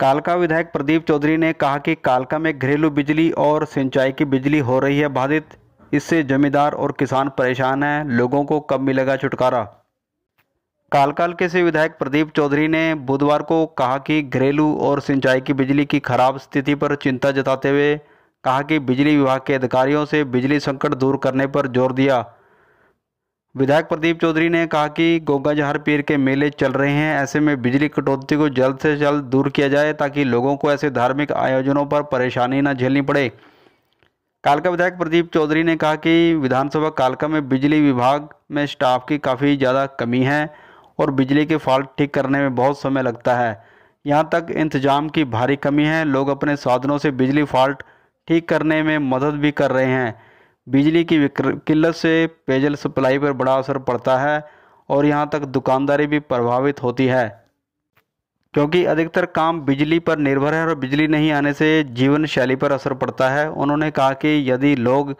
कालका विधायक प्रदीप चौधरी ने कहा कि कालका में घरेलू बिजली और सिंचाई की बिजली हो रही है बाधित इससे जमींदार और किसान परेशान हैं लोगों को कब मिलेगा छुटकारा कालकाल के से विधायक प्रदीप चौधरी ने बुधवार को कहा कि घरेलू और सिंचाई की बिजली की खराब स्थिति पर चिंता जताते हुए कहा कि बिजली विभाग के अधिकारियों से बिजली संकट दूर करने पर जोर दिया विधायक प्रदीप चौधरी ने कहा कि गोगा जहर पीर के मेले चल रहे हैं ऐसे में बिजली कटौती को जल्द से जल्द दूर किया जाए ताकि लोगों को ऐसे धार्मिक आयोजनों पर परेशानी न झेलनी पड़े कालका विधायक प्रदीप चौधरी ने कहा कि विधानसभा कालका में बिजली विभाग में स्टाफ की काफ़ी ज़्यादा कमी है और बिजली के फॉल्ट ठीक करने में बहुत समय लगता है यहाँ तक इंतजाम की भारी कमी है लोग अपने साधनों से बिजली फॉल्ट ठीक करने में मदद भी कर रहे हैं बिजली की किल्लत से पेयजल सप्लाई पर बड़ा असर पड़ता है और यहाँ तक दुकानदारी भी प्रभावित होती है क्योंकि अधिकतर काम बिजली पर निर्भर है और बिजली नहीं आने से जीवन शैली पर असर पड़ता है उन्होंने कहा कि यदि लोग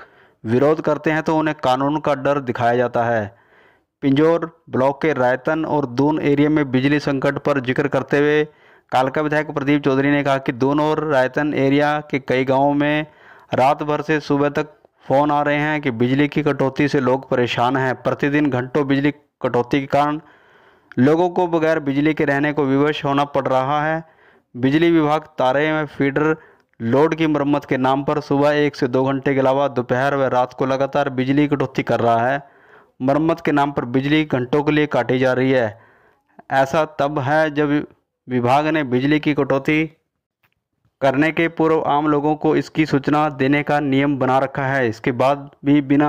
विरोध करते हैं तो उन्हें कानून का डर दिखाया जाता है पिंजौर ब्लॉक के रायतन और दून एरिया में बिजली संकट पर जिक्र करते हुए कालका विधायक प्रदीप चौधरी ने कहा कि दून और रायतन एरिया के कई गाँवों में रात भर से सुबह तक फ़ोन आ रहे हैं कि बिजली की कटौती से लोग परेशान हैं प्रतिदिन घंटों बिजली कटौती के कारण लोगों को बगैर बिजली के रहने को विवश होना पड़ रहा है बिजली विभाग तारे में फीडर लोड की मरम्मत के नाम पर सुबह एक से दो घंटे के अलावा दोपहर व रात को लगातार बिजली कटौती कर रहा है मरम्मत के नाम पर बिजली घंटों के लिए काटी जा रही है ऐसा तब है जब विभाग ने बिजली की कटौती करने के पूर्व आम लोगों को इसकी सूचना देने का नियम बना रखा है इसके बाद भी बिना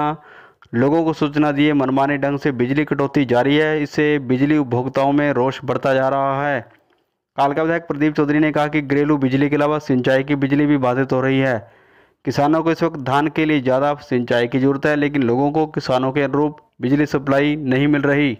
लोगों को सूचना दिए मनमाने ढंग से बिजली कटौती जारी है इससे बिजली उपभोक्ताओं में रोष बढ़ता जा रहा है कालका विधायक प्रदीप चौधरी ने कहा कि घरेलू बिजली के अलावा सिंचाई की बिजली भी बाधित हो रही है किसानों को इस वक्त धान के लिए ज़्यादा सिंचाई की जरूरत है लेकिन लोगों को किसानों के अनुरूप बिजली सप्लाई नहीं मिल रही